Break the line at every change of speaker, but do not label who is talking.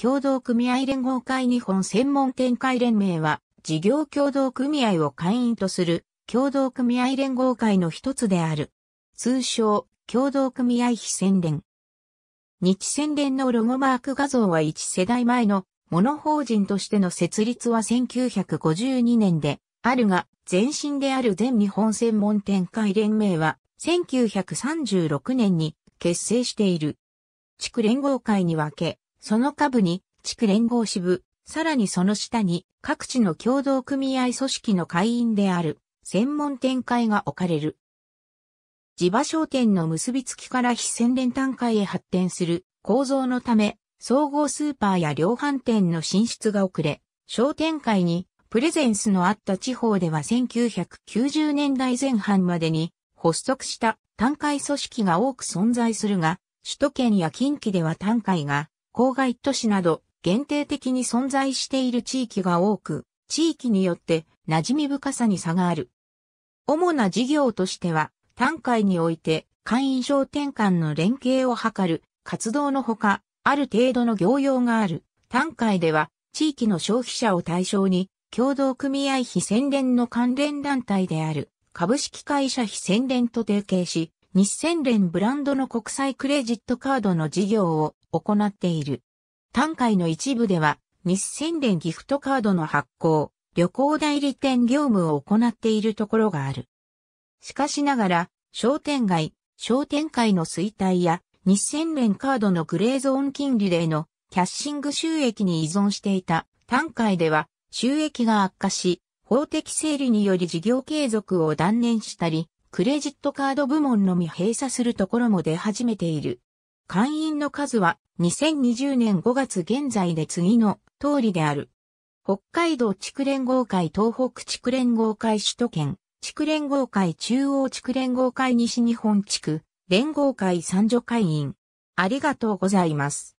共同組合連合会日本専門展開連盟は、事業共同組合を会員とする、共同組合連合会の一つである。通称、共同組合非宣伝。日宣伝のロゴマーク画像は1世代前の、モノ法人としての設立は1952年で、あるが、前身である全日本専門展開連盟は、1936年に結成している。地区連合会に分け、その下部に地区連合支部、さらにその下に各地の共同組合組織の会員である専門展開が置かれる。地場商店の結びつきから非宣伝単会へ発展する構造のため、総合スーパーや量販店の進出が遅れ、商店会にプレゼンスのあった地方では1990年代前半までに発足した単会組織が多く存在するが、首都圏や近畿では単会が郊外都市など限定的に存在している地域が多く、地域によって馴染み深さに差がある。主な事業としては、単会において会員商店間の連携を図る活動のほか、ある程度の業用がある。単会では、地域の消費者を対象に、共同組合非宣伝の関連団体である、株式会社非宣伝と提携し、日宣連ブランドの国際クレジットカードの事業を行っている。単会の一部では、日宣伝ギフトカードの発行、旅行代理店業務を行っているところがある。しかしながら、商店街、商店会の衰退や、日宣連カードのグレーゾーン金利でのキャッシング収益に依存していた単会では収益が悪化し、法的整理により事業継続を断念したり、クレジットカード部門のみ閉鎖するところも出始めている。会員の数は2020年5月現在で次の通りである。北海道地区連合会東北地区連合会首都圏、地区連合会中央地区連合会西日本地区、連合会三女会員。ありがとうございます。